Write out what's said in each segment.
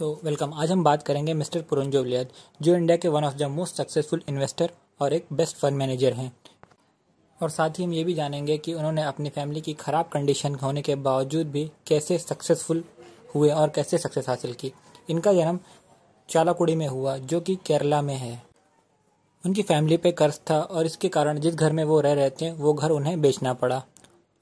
तो वेलकम आज हम बात करेंगे मिस्टर पुरंजो वलियाद जो इंडिया के one of the most successful investor और एक बेस्ट फंड मैनेजर हैं और साथ ही हम ये भी जानेंगे कि उन्होंने अपनी फैमिली की ख़राब कंडीशन होने के बावजूद भी कैसे सक्सेसफुल हुए और कैसे सक्सेस हासिल की इनका जन्म चालाकुड़ी में हुआ जो कि केरला में है उनकी फैमिली पे कर्ज था और इसके कारण जिस घर में वो रह रहे थे वो घर उन्हें बेचना पड़ा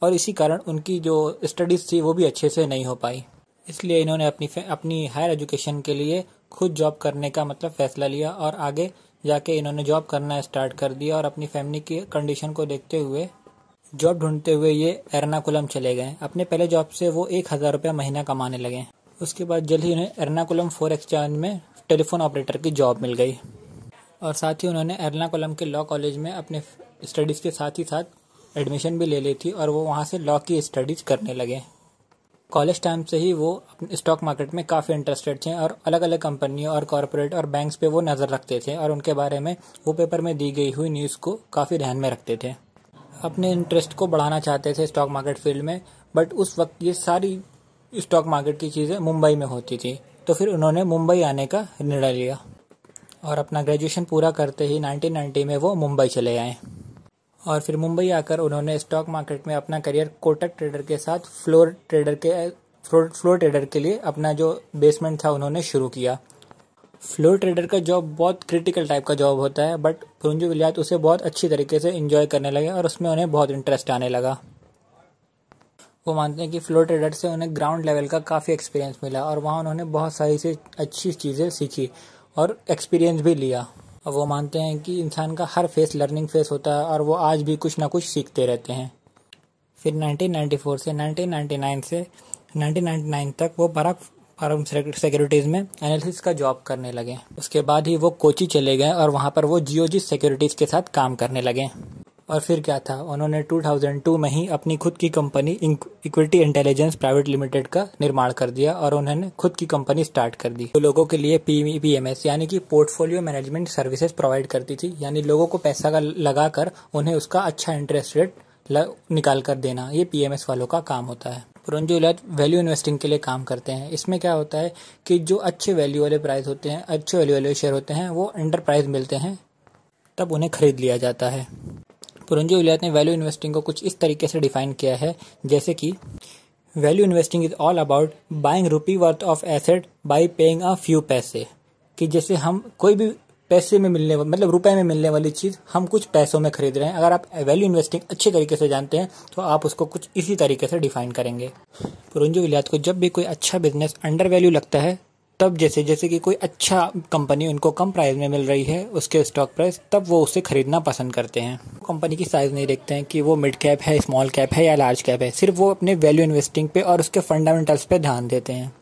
और इसी कारण उनकी जो स्टडीज़ थी वो भी अच्छे से नहीं हो पाई इसलिए इन्होंने अपनी अपनी हायर एजुकेशन के लिए खुद जॉब करने का मतलब फैसला लिया और आगे जाके इन्होंने जॉब करना स्टार्ट कर दिया और अपनी फैमिली की कंडीशन को देखते हुए जॉब ढूंढते हुए ये एर्नाकुलम चले गए अपने पहले जॉब से वो एक हज़ार रुपया महीना कमाने लगे उसके बाद जल्द ही उन्हें एर्नाकुलम फोर एक्सचेंज में टेलीफोन ऑपरेटर की जॉब मिल गई और साथ ही उन्होंने एर्नाकुलम के लॉ कॉलेज में अपने स्टडीज़ के साथ ही साथ एडमिशन भी ले ली थी और वो वहाँ से लॉ की स्टडीज़ करने लगे कॉलेज टाइम से ही वो अपने स्टॉक मार्केट में काफ़ी इंटरेस्टेड थे और अलग अलग कंपनियों और कॉरपोरेट और बैंक्स पे वो नज़र रखते थे और उनके बारे में वो पेपर में दी गई हुई न्यूज़ को काफ़ी ध्यान में रखते थे अपने इंटरेस्ट को बढ़ाना चाहते थे स्टॉक मार्केट फील्ड में बट उस वक्त ये सारी स्टॉक मार्केट की चीज़ें मुंबई में होती थी तो फिर उन्होंने मुंबई आने का निर्णय लिया और अपना ग्रेजुएशन पूरा करते ही 1990 में वो मुंबई चले आए और फिर मुंबई आकर उन्होंने स्टॉक मार्केट में अपना करियर कोटक ट्रेडर के साथ फ्लोर ट्रेडर के फ्लोर फ्लोर ट्रेडर के लिए अपना जो बेसमेंट था उन्होंने शुरू किया फ्लोर ट्रेडर का जॉब बहुत क्रिटिकल टाइप का जॉब होता है बट पुंजू विलियात उसे बहुत अच्छी तरीके से इन्जॉय करने लगे और उसमें उन्हें बहुत इंटरेस्ट आने लगा वो मानते हैं कि फ्लोर ट्रेडर से उन्हें ग्राउंड लेवल का काफ़ी एक्सपीरियंस मिला और वहाँ उन्होंने बहुत सारी से अच्छी चीज़ें सीखी और एक्सपीरियंस भी लिया वो मानते हैं कि इंसान का हर फेस लर्निंग फेस होता है और वो आज भी कुछ ना कुछ सीखते रहते हैं फिर 1994 से 1999 से 1999 तक वो बराक फार्म सिक्योरिटीज़ में एनालिसिस का जॉब करने लगे उसके बाद ही वो कोची चले गए और वहाँ पर वो जियोजी सिक्योरिटीज़ के साथ काम करने लगे और फिर क्या था उन्होंने 2002 में ही अपनी खुद की company Equity Intelligence Private Limited का निर्माण कर दिया और उन्होंने खुद की कंपनी स्टार्ट कर दी तो लोगों के लिए पी एम एस यानी कि पोर्टफोलियो मैनेजमेंट सर्विसेज प्रोवाइड करती थी यानी लोगों को पैसा का लगाकर उन्हें उसका अच्छा इंटरेस्ट रेट निकाल कर देना ये पीएमएस वालों का काम होता है इलाज वैल्यू इन्वेस्टिंग के लिए काम करते हैं इसमें क्या होता है कि जो अच्छे वैल्यू वाले प्राइस होते हैं अच्छे वैल्यू वाले शेयर होते हैं वो एंटरप्राइज मिलते हैं तब उन्हें खरीद लिया जाता है पुरंजी उलियात ने वैल्यू इन्वेस्टिंग को कुछ इस तरीके से डिफाइन किया है जैसे कि value investing is all about buying rupee worth of asset by paying a few पैसे कि जैसे हम कोई भी पैसे में मिलने मतलब रुपए में मिलने वाली चीज हम कुछ पैसों में खरीद रहे हैं अगर आप वैल्यू इन्वेस्टिंग अच्छे तरीके से जानते हैं तो आप उसको कुछ इसी तरीके से डिफाइन करेंगे पुरंजो विलायत को जब भी कोई अच्छा बिजनेस अंडर वैल्यू लगता है तब जैसे जैसे कि कोई अच्छा कंपनी उनको कम प्राइस में मिल रही है उसके स्टॉक प्राइस तब वो उसे खरीदना पसंद करते हैं कंपनी की साइज़ नहीं देखते हैं कि वो मिड कैप है स्मॉल कैप है या लार्ज कैप है सिर्फ वो अपने वैल्यू इन्वेस्टिंग पे और उसके फंडामेंटल्स पे ध्यान देते हैं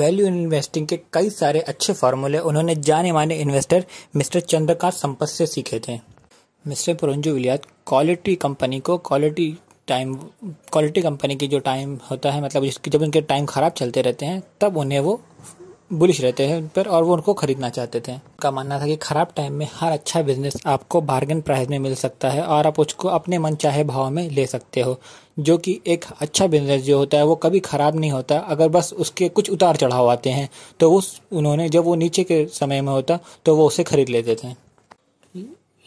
वैल्यू इन्वेस्टिंग के कई सारे अच्छे फार्मूले उन्होंने जाने माने इन्वेस्टर मिस्टर चंद्रकांत संपत से सीखे थे mister Porinju Veliyath quality company को क्वालिटी टाइम क्वालिटी कंपनी की जो टाइम होता है मतलब जब उनके टाइम ख़राब चलते रहते हैं तब उन्हें वो बुलिश रहते हैं उन पर और वो उनको खरीदना चाहते थे का मानना था कि खराब टाइम में हर अच्छा बिजनेस आपको बार्गेन प्राइस में मिल सकता है और आप उसको अपने मन चाहे भाव में ले सकते हो जो कि एक अच्छा बिजनेस जो होता है वो कभी ख़राब नहीं होता अगर बस उसके कुछ उतार चढ़ाव आते हैं तो उस उन्होंने जब वो नीचे के समय में होता तो वो उसे खरीद लेते थे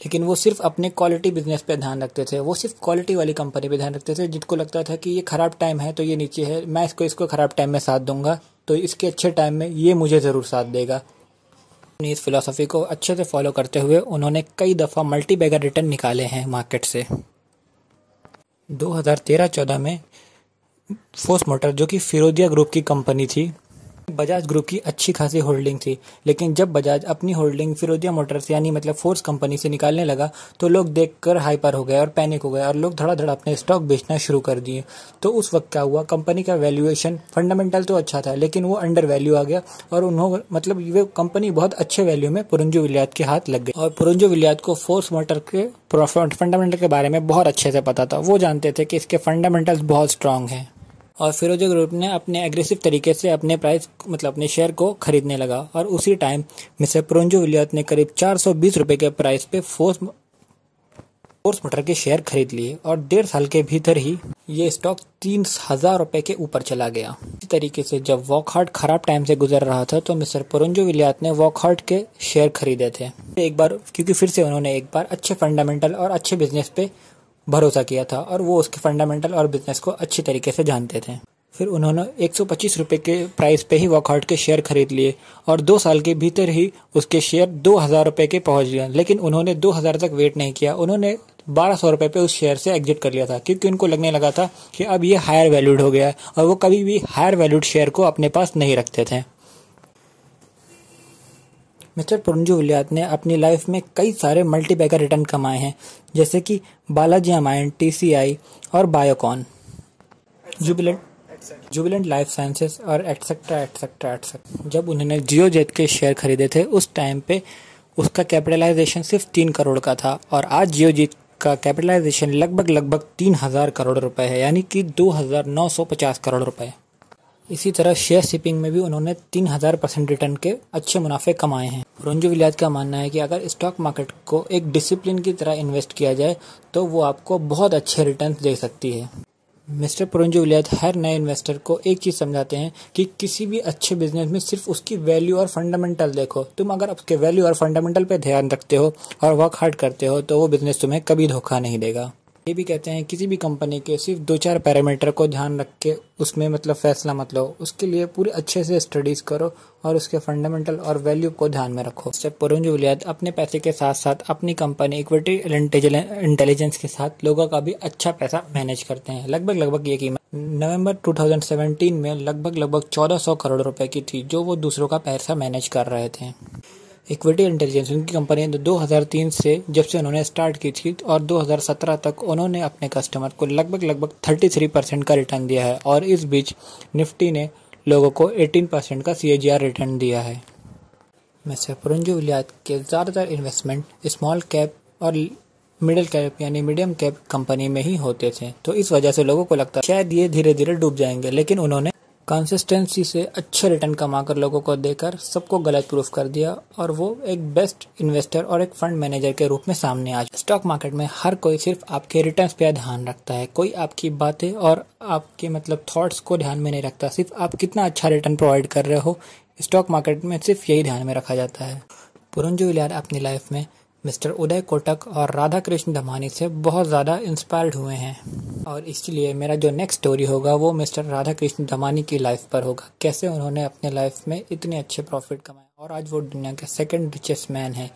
लेकिन वो सिर्फ अपने क्वालिटी बिजनेस पे ध्यान रखते थे वो सिर्फ क्वालिटी वाली कंपनी पे ध्यान रखते थे जिनको लगता था कि ये ख़राब टाइम है तो ये नीचे है मैं इसको इसको ख़राब टाइम में साथ दूंगा तो इसके अच्छे टाइम में ये मुझे ज़रूर साथ देगा अपनी इस फिलासफ़ी को अच्छे से फॉलो करते हुए उन्होंने कई दफ़ा मल्टी बैगर रिटर्न निकाले हैं मार्केट से 2013-14 में फोर्स मोटर जो कि फिरोदिया ग्रुप की कंपनी थी बजाज ग्रुप की अच्छी खासी होल्डिंग थी लेकिन जब बजाज अपनी होल्डिंग फिरोजिया मोटर्स यानी मतलब फोर्स कंपनी से निकालने लगा तो लोग देखकर हाइपर हो गए और पैनिक हो गए और लोग धड़ा धड़ा अपने स्टॉक बेचना शुरू कर दिए तो उस वक्त क्या हुआ कंपनी का वैल्यूएशन फंडामेंटल तो अच्छा था लेकिन वो अंडर वैल्यू आ गया और उन्होंने मतलब वे कंपनी बहुत अच्छे वैल्यू में पुरंजू विलियात के हाथ लग गई और पुरंजू विलियात को फोर्स मोटर के फंडामेंटल के बारे में बहुत अच्छे से पता था वो जानते थे कि इसके फंडामेंटल्स बहुत स्ट्रांग हैं और फिरोजो ग्रुप ने अपने एग्रेसिव तरीके से अपने प्राइस मतलब अपने शेयर को खरीदने लगा और उसी टाइम मिस्टर प्रोंजो विलियत ने करीब चार सौ बीस रुपये के प्राइस पे फोर्स फोर्स मोटर के शेयर खरीद लिए और डेढ़ साल के भीतर ही ये स्टॉक तीन हजार रुपए के ऊपर चला गया इसी तरीके से जब वॉकहार्ट खराब टाइम से गुजर रहा था तो मिस्टर पुरंजो विलियात ने वॉकहार्ट के शेयर खरीदे थे एक बार क्योंकि फिर से उन्होंने एक बार अच्छे फंडामेंटल और अच्छे बिजनेस पे भरोसा किया था और वो उसके फंडामेंटल और बिजनेस को अच्छी तरीके से जानते थे फिर उन्होंने एक सौ के प्राइस पे ही वॉकआउट के शेयर खरीद लिए और दो साल के भीतर ही उसके शेयर दो हज़ार रुपये के पहुंच गए लेकिन उन्होंने दो हज़ार तक वेट नहीं किया उन्होंने बारह सौ रुपये पे उस शेयर से एग्जिट कर लिया था क्योंकि उनको लगने लगा था कि अब ये हायर वैल्यूड हो गया है और वो कभी भी हायर वैल्यूड शेयर को अपने पास नहीं रखते थे मिस्टर पुरंजू विलियात ने अपनी लाइफ में कई सारे मल्टी बैगर रिटर्न कमाए हैं जैसे कि बालाजी अमायन टीसीआई और Biocon Jubilant Jubilant Life Sciences और एटसेट्रा एटसेट्रा एटसेट्रा जब उन्होंने जियो जेट के शेयर खरीदे थे उस टाइम पे उसका कैपिटलाइजेशन सिर्फ तीन करोड़ का था और आज जियो जीत का कैपिटलाइजेशन लगभग लगभग तीन हजार करोड़ रुपए है यानी कि दो हजार नौ सौ पचास करोड़ रुपए इसी तरह शेयर शिपिंग में भी उन्होंने तीन हजार परसेंट रिटर्न के अच्छे मुनाफे कमाए हैं रोंजो विलायत का मानना है कि अगर स्टॉक मार्केट को एक डिसिप्लिन की तरह इन्वेस्ट किया जाए तो वो आपको बहुत अच्छे रिटर्न दे सकती है मिस्टर पुरंजो विलायत हर नए इन्वेस्टर को एक चीज़ समझाते हैं कि किसी भी अच्छे बिजनेस में सिर्फ उसकी वैल्यू और फंडामेंटल देखो तुम अगर उसके वैल्यू और फंडामेंटल पे ध्यान रखते हो और वर्क हार्ड करते हो तो वो बिजनेस तुम्हें कभी धोखा नहीं देगा ये भी कहते हैं किसी भी कंपनी के सिर्फ दो चार पैरामीटर को ध्यान रख के उसमें मतलब फैसला मत लो उसके लिए पूरे अच्छे से स्टडीज करो और उसके फंडामेंटल और वैल्यू को ध्यान में रखो जब पुरुज जुलियात अपने पैसे के साथ साथ अपनी कंपनी इक्विटी इंटेलिजेंस के साथ लोगों का भी अच्छा पैसा मैनेज करते हैं लगभग लगभग ये कीमत नवंबर 2017 में लगभग लगभग 1400 करोड़ रुपए की थी जो वो दूसरों का पैसा मैनेज कर रहे थे इक्विटी इंटेलिजेंस उनकी कंपनी तो तीन से जब से उन्होंने स्टार्ट की थी और 2017 तक उन्होंने अपने कस्टमर को लगभग लगभग 33 परसेंट का रिटर्न दिया है और इस बीच निफ्टी ने लोगों को 18 परसेंट का सी रिटर्न दिया है मैं पुरंजू विलियात के ज़्यादातर इन्वेस्टमेंट स्मॉल कैप और मिडिल कैप यानी मीडियम कैप कंपनी में ही होते थे तो इस वजह से लोगों को लगता शायद ये धीरे धीरे डूब जाएंगे लेकिन उन्होंने कंसिस्टेंसी से अच्छे रिटर्न कमाकर लोगों को देकर सबको गलत प्रूफ कर दिया और वो एक बेस्ट इन्वेस्टर और एक फंड मैनेजर के रूप में सामने आ स्टॉक मार्केट में हर कोई सिर्फ आपके रिटर्न्स पे ध्यान रखता है कोई आपकी बातें और आपके मतलब थॉट्स को ध्यान में नहीं रखता सिर्फ आप कितना अच्छा रिटर्न प्रोवाइड कर रहे हो स्टॉक मार्केट में सिर्फ यही ध्यान में रखा जाता है पुरंजो इलियार अपनी लाइफ में मिस्टर उदय कोटक और राधा कृष्ण धमानी से बहुत ज़्यादा इंस्पायर्ड हुए हैं और इसलिए मेरा जो नेक्स्ट स्टोरी होगा वो मिस्टर राधा कृष्ण धमानी की लाइफ पर होगा कैसे उन्होंने अपने लाइफ में इतने अच्छे प्रॉफिट कमाए और आज वो दुनिया के सेकंड रिचेस्ट मैन हैं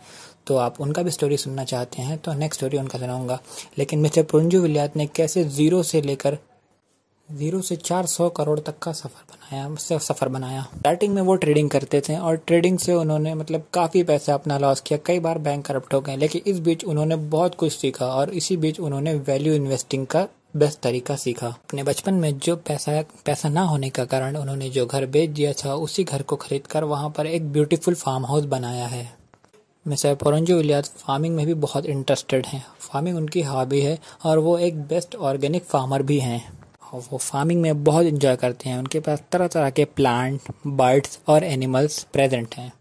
तो आप उनका भी स्टोरी सुनना चाहते हैं तो नेक्स्ट स्टोरी उनका सुनाऊंगा लेकिन मिस्टर पुरंजू विलियात ने कैसे ज़ीरो से लेकर ज़ीरो से चार सौ करोड़ तक का सफ़र बनाया सफ़र बनाया स्टार्टिंग में वो ट्रेडिंग करते थे और ट्रेडिंग से उन्होंने मतलब काफ़ी पैसा अपना लॉस किया कई बार बैंक करप्ट हो गए लेकिन इस बीच उन्होंने बहुत कुछ सीखा और इसी बीच उन्होंने वैल्यू इन्वेस्टिंग का बेस्ट तरीका सीखा अपने बचपन में जो पैसा पैसा ना होने का कारण उन्होंने जो घर बेच दिया था उसी घर को खरीद कर वहाँ पर एक ब्यूटीफुल फार्म हाउस बनाया है मिसर पोरंजो विलियाज फार्मिंग में भी बहुत इंटरेस्टेड हैं फार्मिंग उनकी हॉबी है और वो एक बेस्ट ऑर्गेनिक फार्मर भी हैं वो फार्मिंग में बहुत इन्जॉय करते हैं उनके पास तरह तरह के प्लांट बर्ड्स और एनिमल्स प्रेजेंट हैं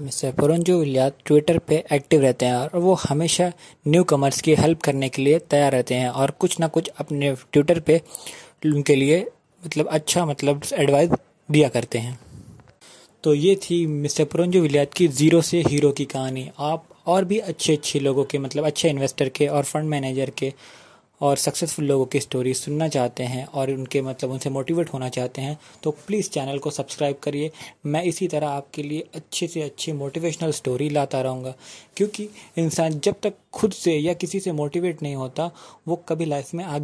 मिस्टर पुरंजू विलिया ट्विटर पे एक्टिव रहते हैं और वो हमेशा न्यू कमर्स की हेल्प करने के लिए तैयार रहते हैं और कुछ ना कुछ अपने ट्विटर पे उनके लिए मतलब अच्छा मतलब एडवाइस दिया करते हैं तो ये थी मिस्टर पुरंजू विलियात की ज़ीरो से हीरो की कहानी आप और भी अच्छे अच्छे लोगों के मतलब अच्छे इन्वेस्टर के और फंड मैनेजर के और सक्सेसफुल लोगों की स्टोरी सुनना चाहते हैं और उनके मतलब उनसे मोटिवेट होना चाहते हैं तो प्लीज़ चैनल को सब्सक्राइब करिए मैं इसी तरह आपके लिए अच्छे से अच्छी मोटिवेशनल स्टोरी लाता रहूँगा क्योंकि इंसान जब तक खुद से या किसी से मोटिवेट नहीं होता वो कभी लाइफ में आगे